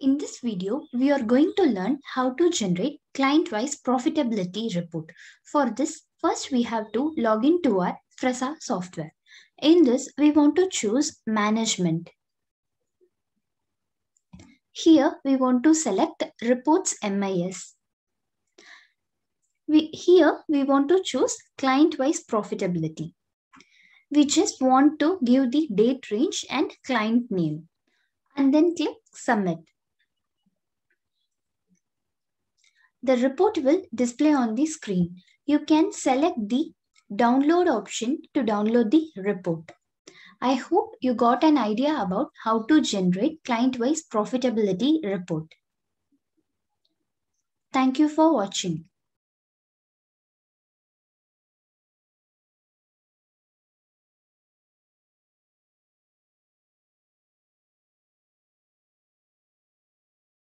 In this video, we are going to learn how to generate client-wise profitability report. For this, first we have to log in to our Fresa software. In this, we want to choose management. Here, we want to select reports MIS. We, here, we want to choose client-wise profitability. We just want to give the date range and client name and then click submit. The report will display on the screen. You can select the download option to download the report. I hope you got an idea about how to generate client-wise profitability report. Thank you for watching.